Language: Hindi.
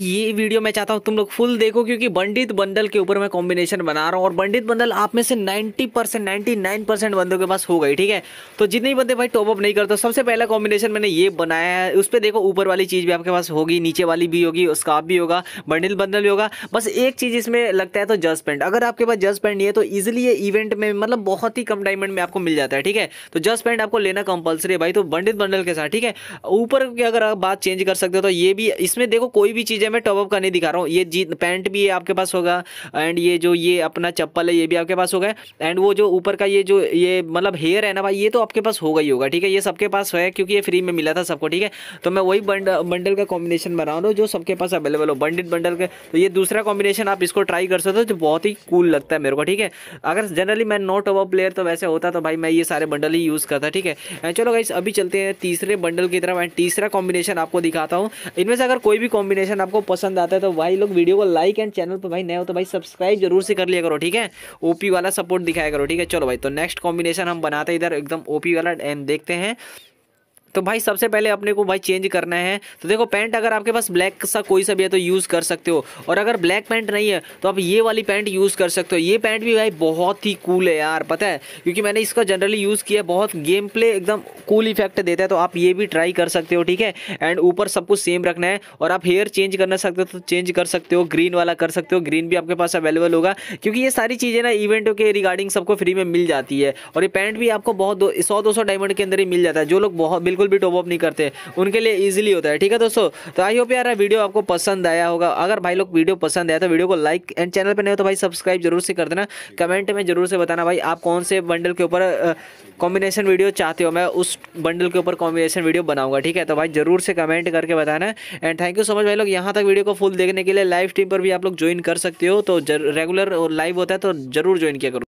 ये वीडियो मैं चाहता हूँ तुम लोग फुल देखो क्योंकि बंडित बंडल के ऊपर मैं कॉम्बिनेशन बना रहा हूँ और बंडित बंडल आप में से 90 परसेंट नाइन्टी बंदों के पास हो गई ठीक है तो जितने बंदे भाई टॉप अप नहीं करते सबसे पहला कॉम्बिनेशन मैंने ये बनाया है उस पर देखो ऊपर वाली चीज़ भी आपके पास होगी नीचे वाली भी होगी उसका भी होगा बंडित बंडल भी होगा बस एक चीज़ इसमें लगता है तो जस्ट पेंट अगर आपके पास जस्ट पेंट नहीं है तो ईजिली ये इवेंट में मतलब बहुत ही कम डायमंड में आपको मिल जाता है ठीक है तो जस्ट पेंट आपको लेना कंपलसरी है भाई तो बंडित बंडल के साथ ठीक है ऊपर की अगर आप बात चेंज कर सकते हो तो ये भी इसमें देखो कोई भी चीज़ मैं टॉपअप करने दिखा रहा हूँ ये जी पैंट भी आपके पास होगा एंड ये जो ये अपना चप्पल है ये भी आपके पास होगा एंड वो जो ऊपर का ये जो ये मतलब हेयर है ना भाई ये तो आपके पास होगा ही होगा ठीक है ये सबके पास है क्योंकि ये फ्री में मिला था सबको ठीक है तो मैं वही बंडल का कॉम्बिनेशन बना रहा हूँ जो सबके पास अवेलेबल हो बंडिट बंडल का तो ये दूसरा कॉम्बिनेशन आप इसको ट्राई कर सकते हो जो बहुत ही कूल लगता है मेरे को ठीक है अगर जनरली मैं नॉट ओवर प्लेयर तो वैसे होता तो भाई मैं ये सारे बंडल ही यूज़ करता ठीक है चलो भाई अभी चलते हैं तीसरे बंडल की तरफ एंड तीसरा कॉम्बिनेशन आपको दिखाता हूँ इनमें से अगर कोई भी कॉम्बिनेशन आपको को पसंद आता है तो भाई लोग वीडियो को लाइक एंड चैनल पर भाई नए हो तो भाई सब्सक्राइब जरूर से कर लिया करो ठीक है ओपी वाला सपोर्ट दिखाया करो ठीक है चलो भाई तो नेक्स्ट कॉम्बिनेशन हम बनाते हैं इधर एकदम ओपी वाला एंड देखते हैं तो भाई सबसे पहले अपने को भाई चेंज करना है तो देखो पैंट अगर आपके पास ब्लैक सा कोई सा भी है तो यूज़ कर सकते हो और अगर ब्लैक पैंट नहीं है तो आप ये वाली पैंट यूज़ कर सकते हो ये पैंट भी भाई बहुत ही कूल है यार पता है क्योंकि मैंने इसका जनरली यूज़ किया बहुत गेम प्ले एकदम कूल इफेक्ट देता है तो आप ये भी ट्राई कर सकते हो ठीक है एंड ऊपर सब कुछ सेम रखना है और आप हेयर चेंज करना सकते हो तो चेंज कर सकते हो ग्रीन वाला कर सकते हो ग्रीन भी आपके पास अवेलेबल होगा क्योंकि ये सारी चीज़ें ना इवेंटों के रिगार्डिंग सबको फ्री में मिल जाती है और ये पैंट भी आपको बहुत दो सौ दो सौ डायमंड के अंदर ही मिल जाता है जो लोग बहुत बिल्कुल बिल्कुल भी टॉपअप नहीं करते उनके लिए ईजिली होता है ठीक है दोस्तों तो आई होप यार वीडियो आपको पसंद आया होगा अगर भाई लोग वीडियो पसंद आया तो वीडियो को लाइक एंड चैनल पर नहीं हो तो भाई सब्सक्राइब जरूर से कर देना कमेंट में जरूर से बताना भाई आप कौन से बंडल के ऊपर कॉम्बिनेशन वीडियो चाहते हो मैं उस बंडल के ऊपर कॉम्बिनेशन वीडियो बनाऊंगा ठीक है तो भाई जरूर से कमेंट करके बताना and thank you so much भाई लोग यहाँ तक वीडियो को फुल देखने के लिए लाइव स्ट्रीम पर भी आप लोग ज्वाइन कर सकते हो तो रेगुलर और लाइव होता है तो जरूर ज्वाइन किया करो